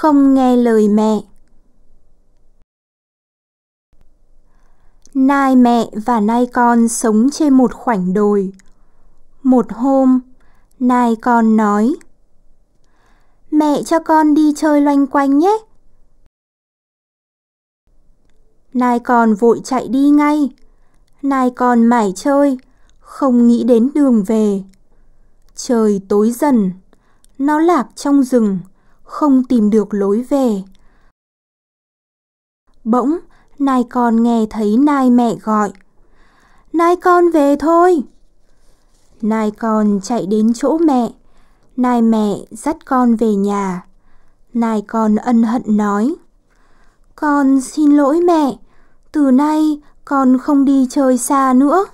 không nghe lời mẹ nai mẹ và nai con sống trên một khoảnh đồi một hôm nai con nói mẹ cho con đi chơi loanh quanh nhé nai con vội chạy đi ngay nai con mải chơi không nghĩ đến đường về trời tối dần nó lạc trong rừng không tìm được lối về. Bỗng, nai con nghe thấy nai mẹ gọi. Nai con về thôi. Nai con chạy đến chỗ mẹ. Nai mẹ dắt con về nhà. Nai con ân hận nói. Con xin lỗi mẹ, từ nay con không đi chơi xa nữa.